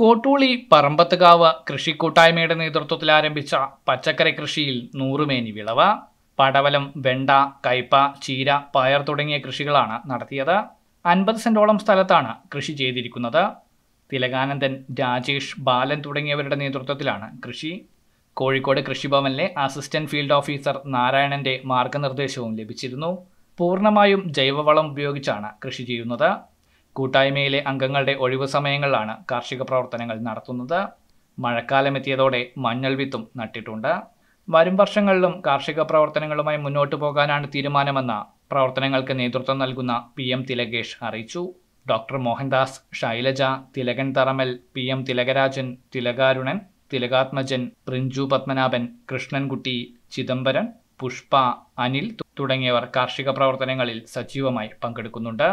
കോട്ടൂളി പറമ്പത്തുകാവ് കൃഷിക്കൂട്ടായ്മയുടെ നേതൃത്വത്തിൽ ആരംഭിച്ച പച്ചക്കറി കൃഷിയിൽ നൂറുമേനി വിളവ് പടവലം വെണ്ട കയ്പ ചീര പയർ തുടങ്ങിയ കൃഷികളാണ് നടത്തിയത് അൻപത് സെൻറ്റോളം സ്ഥലത്താണ് കൃഷി ചെയ്തിരിക്കുന്നത് തിലകാനന്ദൻ രാജേഷ് ബാലൻ തുടങ്ങിയവരുടെ നേതൃത്വത്തിലാണ് കൃഷി കോഴിക്കോട് കൃഷിഭവനിലെ അസിസ്റ്റന്റ് ഫീൽഡ് ഓഫീസർ നാരായണന്റെ മാർഗനിർദ്ദേശവും ലഭിച്ചിരുന്നു പൂർണ്ണമായും ജൈവവളം ഉപയോഗിച്ചാണ് കൃഷി ചെയ്യുന്നത് കൂട്ടായ്മയിലെ അംഗങ്ങളുടെ ഒഴിവ് സമയങ്ങളിലാണ് കാർഷിക പ്രവർത്തനങ്ങൾ നടത്തുന്നത് മഴക്കാലം എത്തിയതോടെ മഞ്ഞൾ വിത്തും നട്ടിട്ടുണ്ട് വരും വർഷങ്ങളിലും കാർഷിക പ്രവർത്തനങ്ങളുമായി മുന്നോട്ടു പോകാനാണ് തീരുമാനമെന്ന പ്രവർത്തനങ്ങൾക്ക് നേതൃത്വം നൽകുന്ന പി എം തിലകേഷ് അറിയിച്ചു doctor Mohandas Shailaja Thilakan Tharamal P M Thilakarajan Thilakarunan Thilakathmajan Prinju Padmanabhan Krishnankutty Chidambaran Pushpa Anil തുടങ്ങിയവർ കാർഷിക പ്രവർത്തനങ്ങളിൽ സജീവമായി പങ്കെടുക്കുന്നുണ്ട്